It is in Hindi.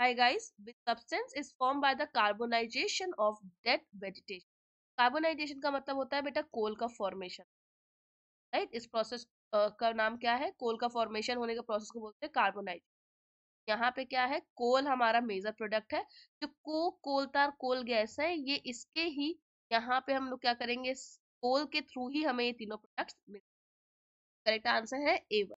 Hi guys, which substance is formed by the carbonization of dead vegetation? Carbonization का मतलब होता है बेटा coal का formation. right? इस process का नाम क्या है Coal का formation होने के process को बोलते हैं carbonization. यहाँ पे क्या है कोल हमारा मेजर प्रोडक्ट है जो को कोलतार कोल गैस है ये इसके ही यहाँ पे हम लोग क्या करेंगे कोल के थ्रू ही हमें ये तीनों प्रोडक्ट्स मिल करेक्ट आंसर है ए वन